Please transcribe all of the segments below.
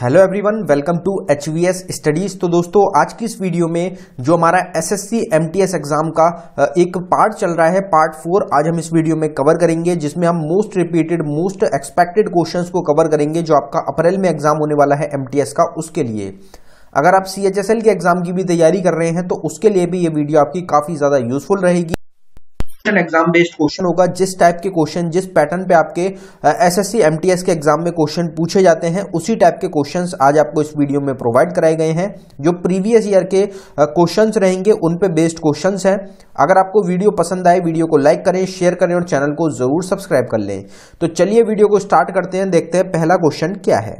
hello everyone welcome to H V S studies तो दोस्तों आज की इस वीडियो में जो हमारा S S C M T S exam का एक पार्ट चल रहा है पार्ट फोर आज हम इस वीडियो में कवर करेंगे जिसमें हम most repeated most expected questions को कवर करेंगे जो आपका अप्रैल में एग्जाम होने वाला है एम टी एस का उसके लिए अगर आप सी एच एस एल के एग्जाम की भी तैयारी कर रहे हैं तो उसके लिए भी ये वीडियो आपकी काफ़ी ज़्यादा यूजफुल रहेगी एग्जाम बेस्ड क्वेश्चन होगा जिस टाइप के क्वेश्चन जिस पैटर्न पे आपके एसएससी एमटीएस के एग्जाम में क्वेश्चन पूछे जाते हैं उसी टाइप के क्वेश्चंस आज आपको इस वीडियो में प्रोवाइड कराए गए हैं जो प्रीवियस ईयर के क्वेश्चंस रहेंगे उन पे बेस्ड क्वेश्चंस हैं अगर आपको वीडियो पसंद आए वीडियो को लाइक करें शेयर करें और चैनल को जरूर सब्सक्राइब कर लें तो चलिए वीडियो को स्टार्ट करते हैं देखते हैं पहला क्वेश्चन क्या है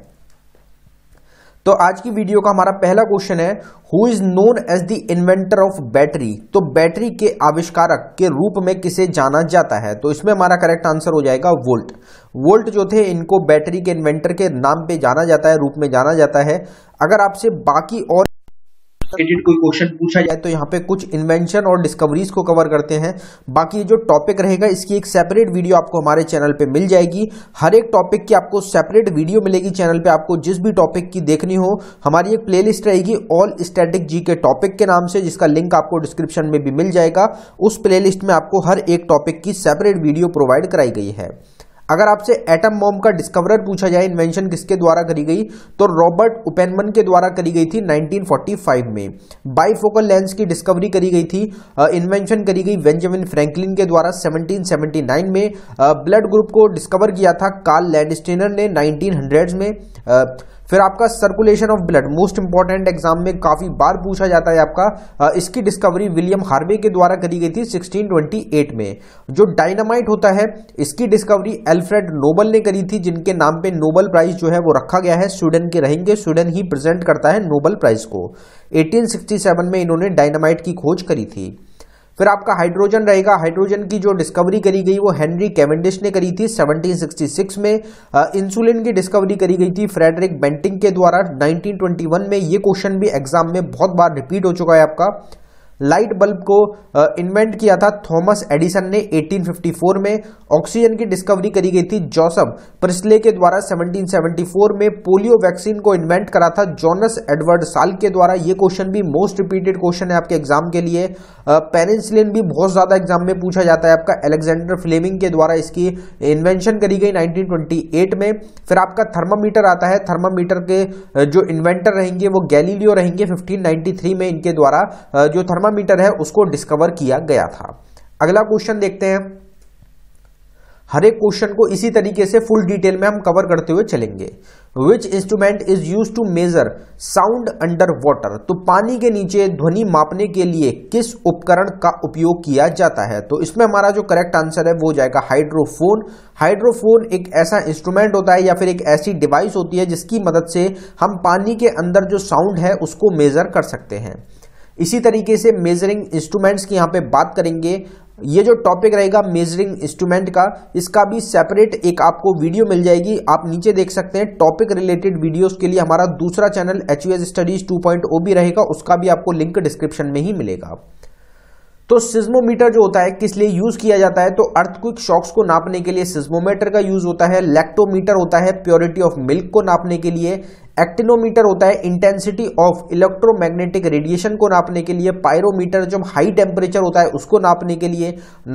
तो आज की वीडियो का हमारा पहला क्वेश्चन है who is known as the inventor of battery तो बैटरी के आविष्कारक के रूप में किसे जाना जाता है तो इसमें हमारा करेक्ट आंसर हो जाएगा वोल्ट वोल्ट जो थे इनको बैटरी के इन्वेंटर के नाम पे जाना जाता है रूप में जाना जाता है अगर आपसे बाकी और रिलेटेड कोई क्वेश्चन पूछा जाए तो यहाँ पे कुछ इन्वेंशन और डिस्कवरीज को कवर करते हैं बाकी जो टॉपिक रहेगा इसकी एक सेपरेट वीडियो आपको हमारे चैनल पे मिल जाएगी हर एक टॉपिक की आपको सेपरेट वीडियो मिलेगी चैनल पे आपको जिस भी टॉपिक की देखनी हो हमारी एक प्ले रहेगी ऑल स्टैटिक जी के टॉपिक के नाम से जिसका लिंक आपको डिस्क्रिप्शन में भी मिल जाएगा उस प्ले में आपको हर एक टॉपिक की सेपरेट वीडियो प्रोवाइड कराई गई है अगर आपसे एटम बॉम्ब का डिस्कवरर पूछा जाए इन्वेंशन किसके द्वारा करी गई तो रॉबर्ट ओपेनमन के द्वारा करी गई थी 1945 में बाईफोकल लेंस की डिस्कवरी करी गई थी इन्वेंशन करी गई बेंजामिन फ्रैंकलिन के द्वारा 1779 में ब्लड ग्रुप को डिस्कवर किया था कार्ल लैंडस्टेनर ने नाइनटीन में फिर आपका circulation of blood most important exam में काफी बार पूछा जाता है आपका इसकी डिस्कवरी विलियम हार्वे के द्वारा करी गई थी 1628 में जो डायनामाइट होता है इसकी डिस्कवरी एल्फ्रेड नोबल ने करी थी जिनके नाम पे नोबल प्राइज जो है वो रखा गया है स्वीडन के रहेंगे स्वीडन ही प्रेजेंट करता है नोबल प्राइज को एटीन में इन्होंने डायनामाइट की खोज करी थी फिर आपका हाइड्रोजन रहेगा हाइड्रोजन की जो डिस्कवरी करी गई वो हेनरी कैवेंडिश ने करी थी 1766 में इंसुलिन की डिस्कवरी करी गई थी फ्रेडरिक बेंटिंग के द्वारा 1921 में ये क्वेश्चन भी एग्जाम में बहुत बार रिपीट हो चुका है आपका लाइट बल्ब को इन्वेंट किया था थॉमस एडिसन ने 1854 में ऑक्सीजन की डिस्कवरी करी गई थी जोसफ प्रिस्ले के द्वारा 1774 में पोलियो वैक्सीन को इन्वेंट करा था जॉनस एडवर्ड साल के द्वारा ये क्वेश्चन भी मोस्ट रिपीटेड क्वेश्चन है आपके एग्जाम के लिए पेनिसिलिन भी बहुत ज़्यादा एग्जाम में पूछा जाता है आपका एलेक्जेंडर फ्लेमिंग के द्वारा इसकी इन्वेंशन करी गई नाइनटीन में फिर आपका थर्मामीटर आता है थर्मामीटर के जो इन्वेंटर रहेंगे वो गैलीलियो रहेंगे फिफ्टीन में इनके द्वारा जो थर्मा थर्मामीटर है उसको डिस्कवर किया गया था अगला क्वेश्चन देखते हैं हर एक क्वेश्चन को इसी तरीके से फुल डिटेल में हम कवर करते हुए चलेंगे which instrument is use to measure sound under water तो पानी के नीचे ध्वनि मापने के लिए किस उपकरण का उपयोग किया जाता है तो इसमें हमारा जो करेक्ट आंसर है वो हो जाएगा हाइड्रोफोन हाइड्रोफोन एक ऐसा इंस्ट्रूमेंट होता है या फिर एक ऐसी डिवाइस होती है जिसकी मदद से हम पानी के अंदर जो साउंड है उसको मेजर कर सकते हैं इसी तरीके से मेजरिंग इंस्ट्रूमेंट्स की यहाँ पे बात करेंगे ये जो टॉपिक रहेगा मेजरिंग इंस्ट्रूमेंट का इसका भी सेपरेट एक आपको वीडियो मिल जाएगी आप नीचे देख सकते हैं टॉपिक रिलेटेड वीडियोस के लिए हमारा दूसरा चैनल एच स्टडीज टू भी रहेगा उसका भी आपको लिंक डिस्क्रिप्शन में ही मिलेगा तो सिज्मोमीटर जो होता है किस लिए यूज किया जाता है तो अर्थक्विक शॉक्स को नापने के लिए सिज्मोमीटर का यूज होता है लैक्टोमीटर होता है प्योरिटी ऑफ मिल्क को नापने के लिए एक्टिनोमीटर होता है इंटेंसिटी ऑफ इलेक्ट्रोमैग्नेटिक रेडिएशन को नापने के लिए पायरोमीटर जो हाई टेम्परेचर होता है उसको नापने के लिए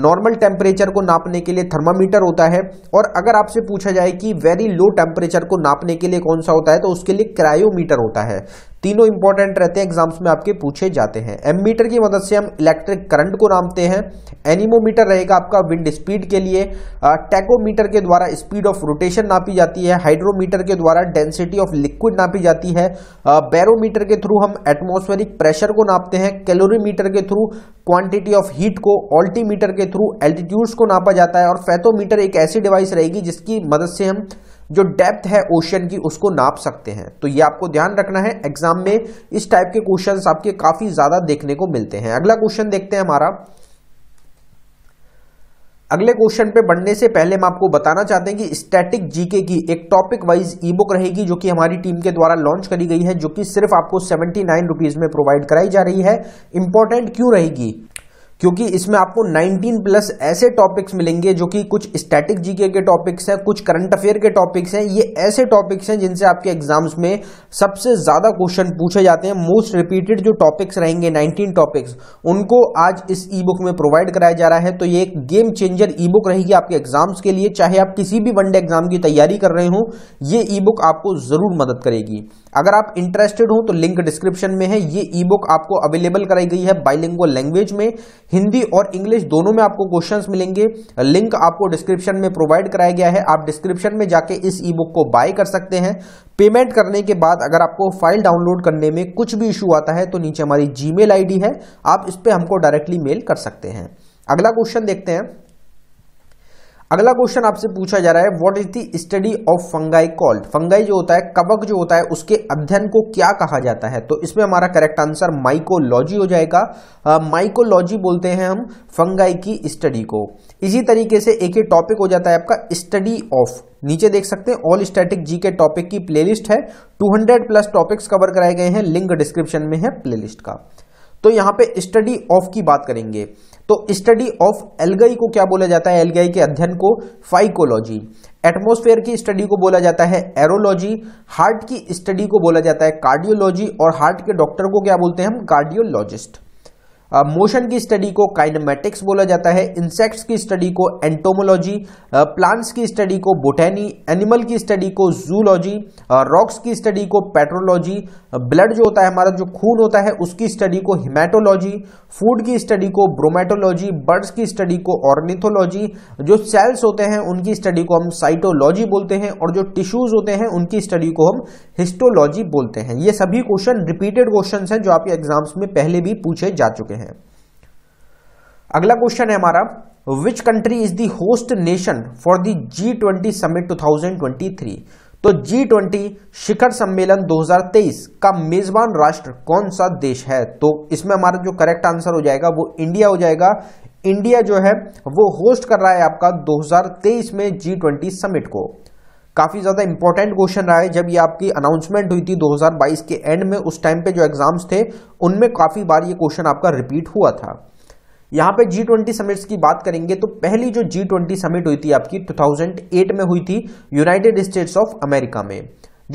नॉर्मल टेम्परेचर को नापने के लिए थर्मामीटर होता है और अगर आपसे पूछा जाए कि वेरी लो टेम्परेचर को नापने के लिए कौन सा होता है तो उसके लिए क्रायोमीटर होता है तीनों इंपॉर्टेंट रहते हैं एग्जाम्स में आपके पूछे जाते हैं एमीटर की मदद से हम इलेक्ट्रिक करंट को नापते हैं एनिमोमीटर रहेगा आपका विंड स्पीड के लिए टैकोमीटर के द्वारा स्पीड ऑफ रोटेशन नापी जाती है हाइड्रोमीटर के द्वारा डेंसिटी ऑफ लिक्विड नापी जाती है बैरोमीटर के थ्रू हम एटमोस्फेरिक प्रेशर को नापते हैं कैलोरीमीटर के थ्रू क्वांटिटी ऑफ हीट को ऑल्टीमीटर के थ्रू एल्टीट्यूड्स को नापा जाता है और फैथोमीटर एक ऐसी डिवाइस रहेगी जिसकी मदद से हम जो डेप्थ है ओशन की उसको नाप सकते हैं तो ये आपको ध्यान रखना है एग्जाम में इस टाइप के क्वेश्चन आपके काफी ज्यादा देखने को मिलते हैं अगला क्वेश्चन देखते हैं हमारा अगले क्वेश्चन पे बढ़ने से पहले हम आपको बताना चाहते हैं कि स्टैटिक जीके की एक टॉपिक वाइज ई बुक रहेगी जो कि हमारी टीम के द्वारा लॉन्च करी गई है जो कि सिर्फ आपको सेवेंटी नाइन रुपीज में प्रोवाइड कराई जा रही है इंपॉर्टेंट क्यों रहेगी क्योंकि इसमें आपको 19 प्लस ऐसे टॉपिक्स मिलेंगे जो कि कुछ स्टैटिक जीके के टॉपिक्स हैं कुछ करंट अफेयर के टॉपिक्स हैं ये ऐसे टॉपिक्स हैं जिनसे आपके एग्जाम्स में सबसे ज्यादा क्वेश्चन पूछे जाते हैं मोस्ट रिपीटेड जो टॉपिक्स रहेंगे 19 टॉपिक्स उनको आज इस ई बुक में प्रोवाइड कराया जा रहा है तो ये एक गेम चेंजर ई बुक रहेगी आपके एग्जाम्स के लिए चाहे आप किसी भी वनडे एग्जाम की तैयारी कर रहे हो ये ई बुक आपको जरूर मदद करेगी अगर आप इंटरेस्टेड हो तो लिंक डिस्क्रिप्शन में है ये ई बुक आपको अवेलेबल कराई गई है बाइलिंगो लैंग्वेज में हिंदी और इंग्लिश दोनों में आपको क्वेश्चंस मिलेंगे लिंक आपको डिस्क्रिप्शन में प्रोवाइड कराया गया है आप डिस्क्रिप्शन में जाके इस ई बुक को बाय कर सकते हैं पेमेंट करने के बाद अगर आपको फाइल डाउनलोड करने में कुछ भी इशू आता है तो नीचे हमारी जी आईडी है आप इस पर हमको डायरेक्टली मेल कर सकते हैं अगला क्वेश्चन देखते हैं अगला क्वेश्चन आपसे पूछा जा रहा है what is the study of fungi called fungi जो होता है कवक जो होता है उसके अध्ययन को क्या कहा जाता है तो इसमें हमारा करेक्ट आंसर माइकोलॉजी हो जाएगा माइकोलॉजी uh, बोलते हैं हम फंगाई की स्टडी को इसी तरीके से एक ही टॉपिक हो जाता है आपका स्टडी ऑफ नीचे देख सकते हैं ऑल स्टैटिक जी के टॉपिक की प्लेलिस्ट है 200 प्लस टॉपिक्स कवर कराए गए हैं लिंक डिस्क्रिप्शन में है प्लेलिस्ट का तो यहां पे स्टडी ऑफ की बात करेंगे तो स्टडी ऑफ एलगई को क्या बोला जाता है एलगई के अध्ययन को फाइकोलॉजी एटमोस्फेयर की स्टडी को बोला जाता है एरोलॉजी हार्ट की स्टडी को बोला जाता है कार्डियोलॉजी और हार्ट के डॉक्टर को क्या बोलते हैं हम कार्डियोलॉजिस्ट मोशन की स्टडी को काइनेमेटिक्स बोला जाता है इंसेक्ट्स की स्टडी को एंटोमोलॉजी प्लांट्स की स्टडी को बोटेनी एनिमल की स्टडी को जूलॉजी रॉक्स की स्टडी को पेट्रोलॉजी ब्लड जो होता है हमारा जो खून होता है उसकी स्टडी को हिमेटोलॉजी फूड की स्टडी को ब्रोमेटोलॉजी बर्ड्स की स्टडी को ऑर्निथोलॉजी जो सेल्स होते हैं उनकी स्टडी को हम साइटोलॉजी बोलते हैं और जो टिश्यूज होते हैं उनकी स्टडी को हम हिस्टोलॉजी बोलते हैं ये सभी क्वेश्चन रिपीटेड क्वेश्चन हैं जो आपके एग्जाम्स में पहले भी पूछे जा चुके हैं हैं अगला क्वेश्चन है हमारा which country is the host nation for the G twenty summit two twenty three तो जी ट्वेंटी शिखर सम्मेलन 2023 का मेजबान राष्ट्र कौन सा देश है तो इसमें हमारा जो करेक्ट आंसर हो जाएगा वो इंडिया हो जाएगा इंडिया जो है वो होस्ट कर रहा है आपका 2023 में जी ट्वेंटी समिट को काफ़ी ज़्यादा इंपॉर्टेंट क्वेश्चन रहा है जब ये आपकी अनाउंसमेंट हुई थी 2022 के एंड में उस टाइम पे जो एग्जाम्स थे उनमें काफ़ी बार ये क्वेश्चन आपका रिपीट हुआ था यहाँ पे जी ट्वेंटी समिट्स की बात करेंगे तो पहली जो जी ट्वेंटी समिट हुई थी आपकी 2008 में हुई थी यूनाइटेड स्टेट्स ऑफ अमेरिका में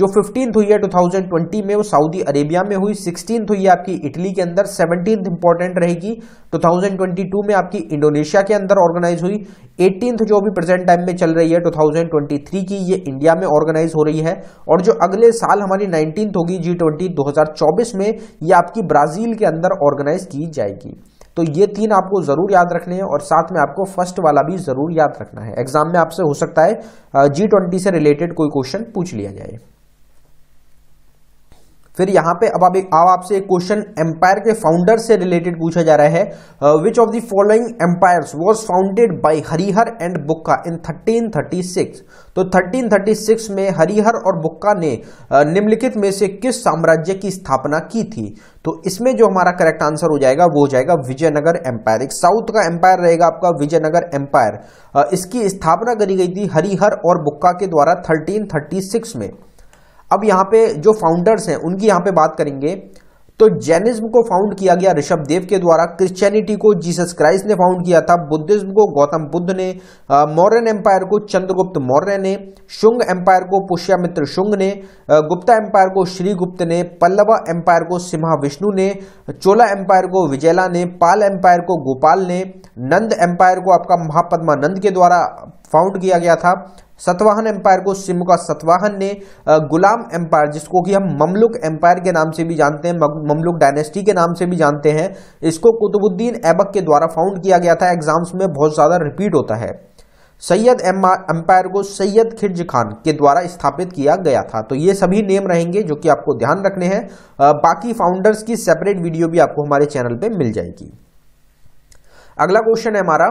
जो फिफ्टीन हुई है 2020 में वो सऊदी अरेबिया में हुई सिक्सटीन हुई है आपकी इटली के अंदर सेवनटीन इंपॉर्टेंट रहेगी 2022 में आपकी इंडोनेशिया के अंदर ऑर्गेनाइज हुई एटीनथ जो अभी प्रेजेंट टाइम में चल रही है 2023 की ये इंडिया में ऑर्गेनाइज हो रही है और जो अगले साल हमारी नाइनटीन होगी जी ट्वेंटी में ये आपकी ब्राजील के अंदर ऑर्गेनाइज की जाएगी तो ये तीन आपको जरूर याद रखने हैं और साथ में आपको फर्स्ट वाला भी जरूर याद रखना है एग्जाम में आपसे हो सकता है जी ट्वेंटी से रिलेटेड कोई क्वेश्चन पूछ लिया जाए फिर यहाँ पे अब आप एक अब आपसे एक क्वेश्चन एम्पायर के फाउंडर से रिलेटेड पूछा जा रहा है which of the following empires was founded by Harihar and Bukka in 1336 तो 1336 में हरिहर और बुक्का ने uh, निम्नलिखित में से किस साम्राज्य की स्थापना की थी तो इसमें जो हमारा करेक्ट आंसर हो जाएगा वो हो जाएगा विजयनगर एम्पायर एक साउथ का एम्पायर रहेगा आपका विजयनगर एम्पायर uh, इसकी स्थापना करी गई थी हरिहर और बुक्का के द्वारा थर्टीन में अब यहाँ पे जो फाउंडर्स हैं उनकी यहाँ पे बात करेंगे तो जैनिज्म को फाउंड किया गया ऋषभ देव के द्वारा क्रिश्चियनिटी को जीसस क्राइस्ट ने फाउंड किया था बुद्धिज्म को गौतम बुद्ध ने मौर्यन एम्पायर को चंद्रगुप्त मौर्य ने शुंग एम्पायर को पुष्यामित्र शुंग ने गुप्ता एम्पायर को श्रीगुप्त ने पल्लवा एम्पायर को सिम्हा विष्णु ने चोला एम्पायर को विजयला ने पाल एम्पायर को गोपाल ने नंद एम्पायर को आपका महापद्मा नंद के द्वारा फाउंड किया गया था सतवाहन एम्पायर को सिम का सतवाहन ने गुलाम एम्पायर जिसको कि हम ममलुक एम्पायर के नाम से भी जानते हैं ममलुक डायनेस्टी के नाम से भी जानते हैं इसको कुतुबुद्दीन ऐबक के द्वारा फाउंड किया गया था एग्जाम्स में बहुत ज़्यादा रिपीट होता है सैयद एम्पायर को सैयद खिर्ज खान के द्वारा स्थापित किया गया था तो ये सभी नेम रहेंगे जो कि आपको ध्यान रखने हैं बाकी फाउंडर्स की सेपरेट वीडियो भी आपको हमारे चैनल पे मिल जाएगी अगला क्वेश्चन है हमारा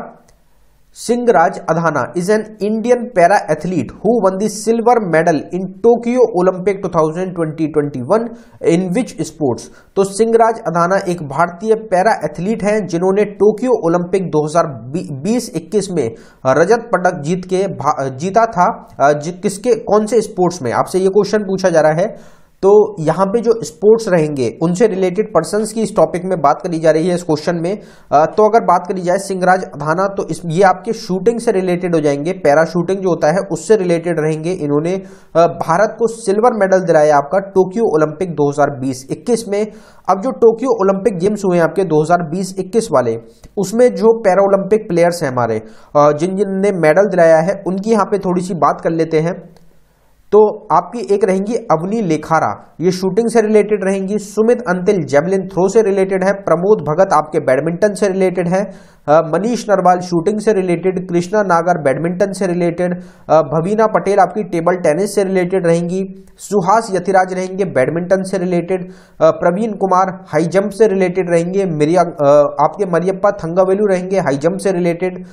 Singraj Adhana is an Indian para athlete who won silver medal in Tokyo Olympic 2020-21 in which sports तो सिंगराज अधाना एक भारतीय पैरा एथलीट हैं जिन्होंने टोक्यो ओलंपिक 2020-21 में रजत पदक जीत के जीता था जिस किसके कौन से स्पोर्ट्स में आपसे ये क्वेश्चन पूछा जा रहा है तो यहां पे जो स्पोर्ट्स रहेंगे उनसे रिलेटेड पर्सन की इस टॉपिक में बात करी जा रही है इस क्वेश्चन में तो अगर बात करी जाए सिंगराज अधाना तो इस ये आपके शूटिंग से रिलेटेड हो जाएंगे पैरा शूटिंग जो होता है उससे रिलेटेड रहेंगे इन्होंने भारत को सिल्वर मेडल दिलाया आपका टोक्यो ओलंपिक दो हजार में अब जो टोक्यो ओलंपिक गेम्स हुए हैं आपके 2020-21 वाले उसमें जो पैरा ओलंपिक प्लेयर्स हैं हमारे जिन जिन ने मेडल दिलाया है उनकी यहाँ पे थोड़ी सी बात कर लेते हैं तो आपकी एक रहेंगी अवनी लेखारा ये शूटिंग से रिलेटेड रहेंगी सुमित अंतिल जेबलिन थ्रो से रिलेटेड है प्रमोद भगत आपके बैडमिंटन से रिलेटेड है मनीष नरवाल शूटिंग से रिलेटेड कृष्णा नागर बैडमिंटन से रिलेटेड भवीना पटेल आपकी टेबल टेनिस से रिलेटेड रहेंगी सुहास यथिराज रहेंगे बैडमिंटन से related Praveen Kumar high jump से रिलेटेड रहेंगे मिरिया आपके मरियप्पा थंगावेलू रहेंगे हाई जंप से रिलेटेड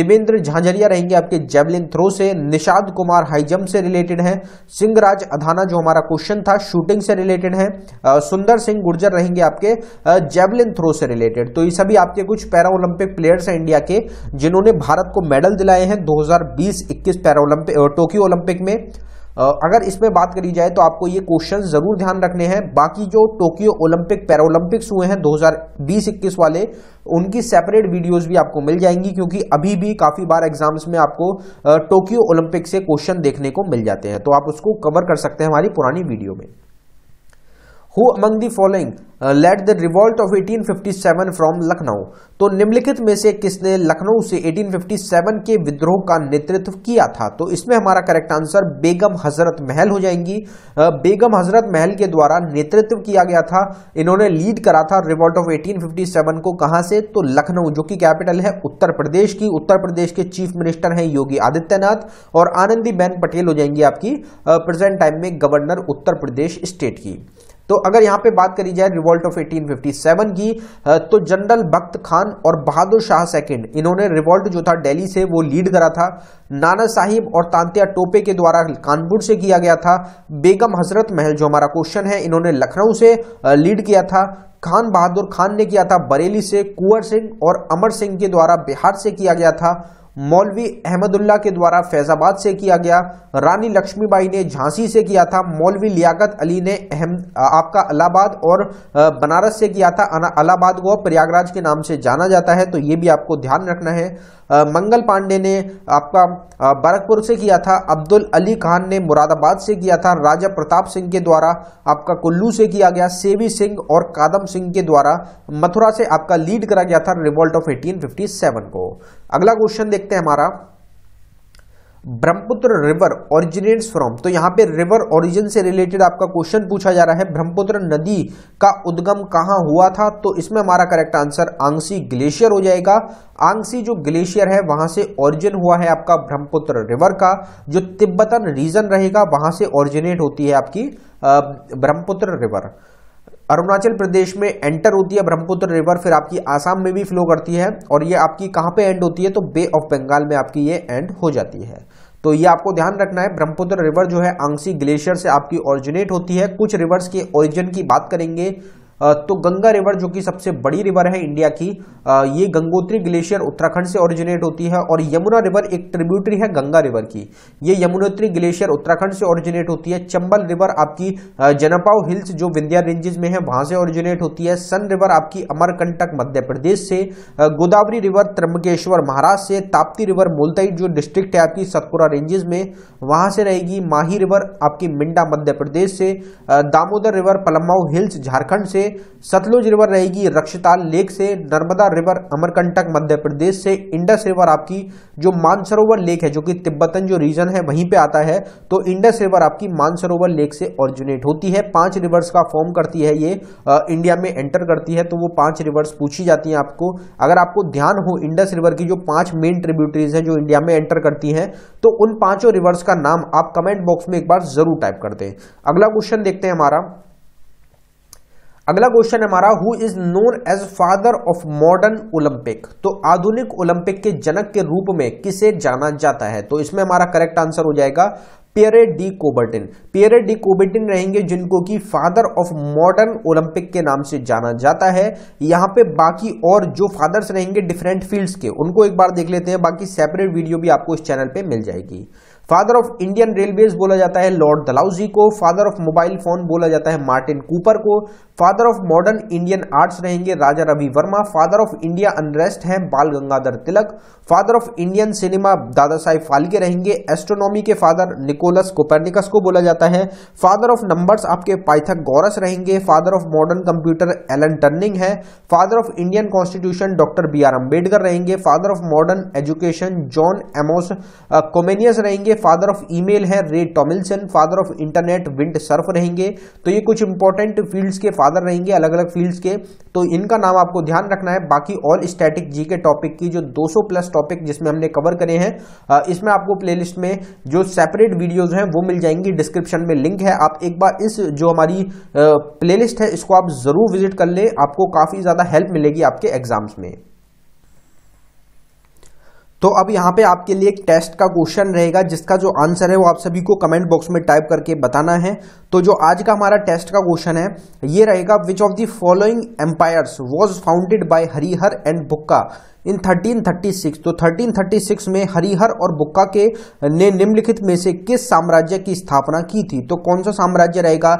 दिवेंद्र झांझरिया रहेंगे आपके जेवलिन थ्रो से निषाद कुमार हाई जंप से रिलेटेड है सिंहराज अधाना जो हमारा क्वेश्चन था शूटिंग से रिलेटेड है सुंदर सिंह गुर्जर रहेंगे आपके जेवलिन थ्रो से रिलेटेड तो ये सभी आपके कुछ पैरा ओलंपिक प्लेयर्स हैं इंडिया के जिन्होंने भारत को मेडल दिलाए हैं 2020-21 पैरालंपिक टोक्यो ओलंपिक में अगर इसमें बात करी जाए तो आपको ये क्वेश्चन जरूर ध्यान रखने हैं बाकी जो टोक्यो ओलंपिक पैरालंपिक्स हुए हैं 2020-21 वाले उनकी सेपरेट वीडियोस भी आपको मिल जाएंगी क्योंकि अभी भी काफी बार एग्जाम्स में आपको टोक्यो ओलंपिक से क्वेश्चन देखने को मिल जाते हैं तो आप उसको कवर कर सकते हैं हमारी पुरानी वीडियो में who among the following led the revolt of 1857 from Lucknow तो निम्नलिखित में से किसने लखनऊ से 1857 के विद्रोह का नेतृत्व किया था तो इसमें हमारा करेक्ट आंसर बेगम हजरत महल हो जाएंगी बेगम हजरत महल के द्वारा नेतृत्व किया गया था इन्होंने लीड करा था रिवॉल्ट ऑफ 1857 को कहां से तो लखनऊ जो कि कैपिटल है उत्तर प्रदेश की उत्तर प्रदेश के चीफ मिनिस्टर हैं योगी आदित्यनाथ और बेन पटेल हो जाएंगी आपकी प्रेजेंट टाइम में गवर्नर उत्तर प्रदेश स्टेट की तो अगर यहां पे बात करी जाए रिवोल्ट ऑफ 1857 की तो जनरल भक्त खान और बहादुर शाह सेकंड इन्होंने रिवोल्ट जो था दिल्ली से वो लीड करा था नाना साहिब और तांत्या टोपे के द्वारा कानपुर से किया गया था बेगम हजरत महल जो हमारा क्वेश्चन है इन्होंने लखनऊ से लीड किया था खान बहादुर खान ने किया था बरेली से कुंवर सिंह और अमर सिंह के द्वारा बिहार से किया गया था मौलवी अहमदुल्ला के द्वारा फैजाबाद से किया गया रानी लक्ष्मीबाई ने झांसी से किया था मौलवी लियाकत अली ने अहम आपका अलाहाबाद और बनारस से किया था अलाहाबाद को प्रयागराज के नाम से जाना जाता है तो ये भी आपको ध्यान रखना है मंगल पांडे ने आपका बरकपुर से किया था अब्दुल अली खान ने मुरादाबाद से किया था राजा प्रताप सिंह के द्वारा आपका कुल्लू से किया गया सेवी सिंह और कादम सिंह के द्वारा मथुरा से आपका लीड करा गया था रिवोल्ट ऑफ 1857 को अगला क्वेश्चन देखते हैं हमारा ब्रह्मपुत्र रिवर ओरिजिनेट्स फ्रॉम तो यहां पे रिवर ओरिजिन से रिलेटेड आपका क्वेश्चन पूछा जा रहा है ब्रह्मपुत्र नदी का उद्गम कहां हुआ था तो इसमें हमारा करेक्ट आंसर आंगसी ग्लेशियर हो जाएगा आंगसी जो ग्लेशियर है वहां से ओरिजिन हुआ है आपका ब्रह्मपुत्र रिवर का जो तिब्बतन रीजन रहेगा वहां से ओरिजिनेट होती है आपकी ब्रह्मपुत्र रिवर अरुणाचल प्रदेश में एंटर होती है ब्रह्मपुत्र रिवर फिर आपकी आसाम में भी फ्लो करती है और ये आपकी कहाँ पे एंड होती है तो बे ऑफ बंगाल में आपकी ये एंड हो जाती है तो ये आपको ध्यान रखना है ब्रह्मपुत्र रिवर जो है आंसी ग्लेशियर से आपकी ओरिजिनेट होती है कुछ रिवर्स के ओरिजिन की बात करेंगे तो गंगा रिवर जो कि सबसे बड़ी रिवर है इंडिया की ये गंगोत्री ग्लेशियर उत्तराखंड से ओरिजिनेट होती है और यमुना रिवर एक ट्रिब्यूटरी है गंगा रिवर की ये यमुनोत्री ग्लेशियर उत्तराखंड से ओरिजिनेट होती है चंबल रिवर आपकी जनपाव हिल्स जो विंध्या रेंजेस में है वहां से ओरिजिनेट होती है सन रिवर आपकी अमरकंटक मध्य प्रदेश से गोदावरी रिवर त्रम्बकेश्वर महाराष्ट्र से ताप्ती रिवर मुलताई जो डिस्ट्रिक्ट है आपकी सतपुरा रेंजेस में वहां से रहेगी माही रिवर आपकी मिंडा मध्य प्रदेश से दामोदर रिवर पलम्बाऊ हिल्स झारखंड से सतलुज रिवर रहेगी रक्षताल लेक से नर्मदा रिवर अमरकंटक मध्य प्रदेश से इंडस रिवर आपकी जो मानसरोवर लेक है जो कि तिब्बतन जो रीजन है वहीं पे आता है तो इंडस रिवर आपकी मानसरोवर लेक से ऑरिजिनेट होती है पांच रिवर्स का फॉर्म करती है ये आ, इंडिया में एंटर करती है तो वो पांच रिवर्स पूछी जाती हैं आपको अगर आपको ध्यान हो इंडस रिवर की जो पांच मेन ट्रिब्यूटरीज है जो इंडिया में एंटर करती है तो उन पांचों रिवर्स का नाम आप कमेंट बॉक्स में एक बार जरूर टाइप कर दें अगला क्वेश्चन देखते हैं हमारा अगला क्वेश्चन हमारा who is known as father of modern Olympic तो आधुनिक ओलंपिक के जनक के रूप में किसे जाना जाता है तो इसमें हमारा करेक्ट आंसर हो जाएगा Pierre de Coubertin Pierre de Coubertin रहेंगे जिनको कि फादर ऑफ मॉडर्न ओलंपिक के नाम से जाना जाता है यहाँ पे बाकी और जो फादर्स रहेंगे डिफरेंट फील्ड्स के उनको एक बार देख लेते हैं बाकी सेपरेट वीडियो भी आपको इस चैनल पे मिल जाएगी फादर ऑफ इंडियन रेलवेज बोला जाता है लॉर्ड दलाउजी को फादर ऑफ मोबाइल फोन बोला जाता है मार्टिन कूपर को father of modern Indian arts रहेंगे Raja Ravi Varma father of India unrest हैं Bal Gangadhar Tilak father of Indian cinema Dada Saheb Phalke रहेंगे एस्ट्रोनॉमी के फादर निकोलस कोपरनिकस को बोला जाता है फादर ऑफ नंबर्स आपके पाइथक गौरस रहेंगे father of modern computer Alan Turing है father of Indian constitution doctor B R Ambedkar रहेंगे father of modern education John Amos Comenius रहेंगे फादर ऑफ ईमेल है Ray Tomlinson father of internet Vint Cerf रहेंगे तो ये कुछ important fields के father रहेंगे अलग अलग फील्ड्स के तो इनका नाम आपको ध्यान रखना है बाकी ऑल स्टैटिक जी के टॉपिक की जो 200 प्लस टॉपिक जिसमें हमने कवर करे हैं इसमें आपको प्ले में जो सेपरेट वीडियोज हैं वो मिल जाएंगी डिस्क्रिप्शन में लिंक है आप एक बार इस जो हमारी प्ले है इसको आप ज़रूर विजिट कर ले आपको काफ़ी ज़्यादा हेल्प मिलेगी आपके एग्जाम्स में तो अब यहाँ पे आपके लिए एक टेस्ट का क्वेश्चन रहेगा जिसका जो आंसर है वो आप सभी को कमेंट बॉक्स में टाइप करके बताना है तो जो आज का हमारा टेस्ट का क्वेश्चन है ये रहेगा which of the following empires was founded by Harihar and Bukka in 1336 तो 1336 में हरिहर और बुक्का के ने निम्नलिखित में से किस साम्राज्य की स्थापना की थी तो कौन सा साम्राज्य रहेगा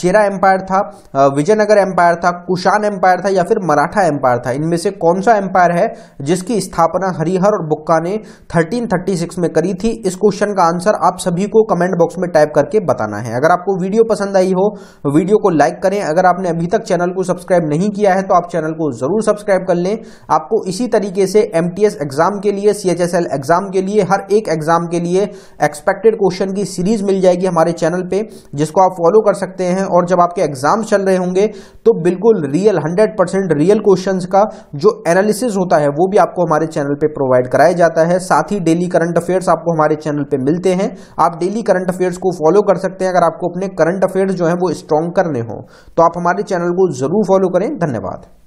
चेरा एम्पायर था विजयनगर एम्पायर था कुशान एम्पायर था या फिर मराठा एम्पायर था इनमें से कौन सा एम्पायर है जिसकी स्थापना हरिहर और बुक्का ने 1336 में करी थी इस क्वेश्चन का आंसर आप सभी को कमेंट बॉक्स में टाइप करके बताना है अगर आपको वीडियो पसंद आई हो वीडियो को लाइक करें अगर आपने अभी तक चैनल को सब्सक्राइब नहीं किया है तो आप चैनल को जरूर सब्सक्राइब कर लें आपको इसी तरह तरीके से एम एग्जाम के लिए सी एग्जाम के लिए हर एक एग्जाम के लिए एक्सपेक्टेड क्वेश्चन की सीरीज मिल जाएगी हमारे चैनल पे जिसको आप फॉलो कर सकते हैं और जब आपके एग्जाम चल रहे होंगे तो बिल्कुल रियल 100% रियल क्वेश्चंस का जो एनालिसिस होता है वो भी आपको हमारे चैनल पे प्रोवाइड कराया जाता है साथ ही डेली करंट अफेयर्स आपको हमारे चैनल पे मिलते हैं आप डेली करंट अफेयर्स को फॉलो कर सकते हैं अगर आपको अपने करंट अफेयर्स जो है वो स्ट्रॉन्ग करने हो तो आप हमारे चैनल को जरूर फॉलो करें धन्यवाद